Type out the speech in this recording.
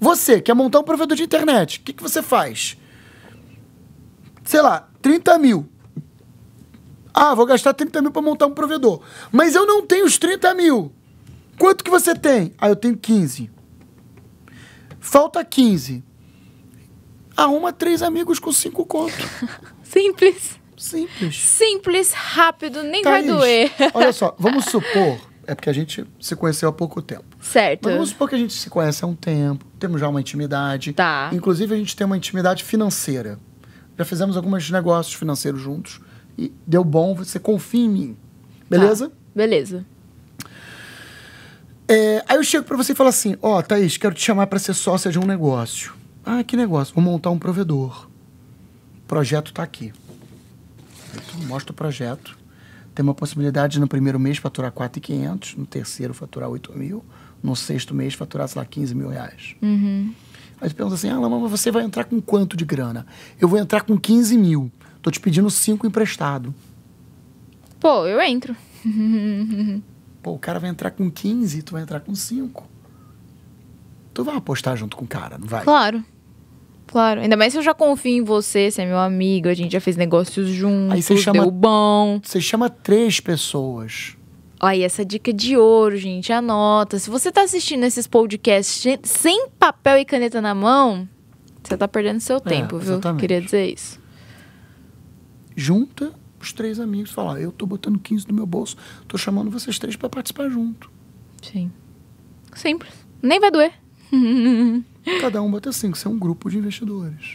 Você quer é montar um provedor de internet, o que, que você faz? Sei lá, 30 mil. Ah, vou gastar 30 mil para montar um provedor. Mas eu não tenho os 30 mil. Quanto que você tem? Ah, eu tenho 15. Falta 15. Arruma três amigos com cinco contos. Simples. Simples. Simples, rápido, nem Thaís, vai doer. Olha só, vamos supor é porque a gente se conheceu há pouco tempo. Certo. Mas vamos supor que a gente se conhece há um tempo, temos já uma intimidade. Tá. Inclusive, a gente tem uma intimidade financeira. Já fizemos alguns negócios financeiros juntos e deu bom, você confia em mim. Tá. Beleza? Tá. Beleza. É, aí eu chego para você e falo assim: Ó, oh, Thaís, quero te chamar para ser sócia de um negócio. Ah, que negócio? Vou montar um provedor. O projeto tá aqui. mostra o projeto tem uma possibilidade de, no primeiro mês faturar 4.500, no terceiro faturar 8 mil, no sexto mês faturar, sei lá, 15 mil reais. Uhum. Aí tu pergunta assim, ah, mas você vai entrar com quanto de grana? Eu vou entrar com 15 mil. Tô te pedindo 5 emprestado. Pô, eu entro. Pô, o cara vai entrar com 15, tu vai entrar com 5. Tu vai apostar junto com o cara, não vai? Claro. Claro, ainda mais se eu já confio em você, você é meu amigo, a gente já fez negócios juntos, Aí você chama, deu bom. Você chama três pessoas. Aí, essa dica é de ouro, gente, anota. Se você tá assistindo esses podcasts sem papel e caneta na mão, você tá perdendo seu é, tempo, viu? viu? Queria dizer isso. Junta os três amigos e fala: eu tô botando 15 no meu bolso, tô chamando vocês três para participar junto. Sim. Simples. Nem vai doer. Cada um bota cinco. Você é um grupo de investidores.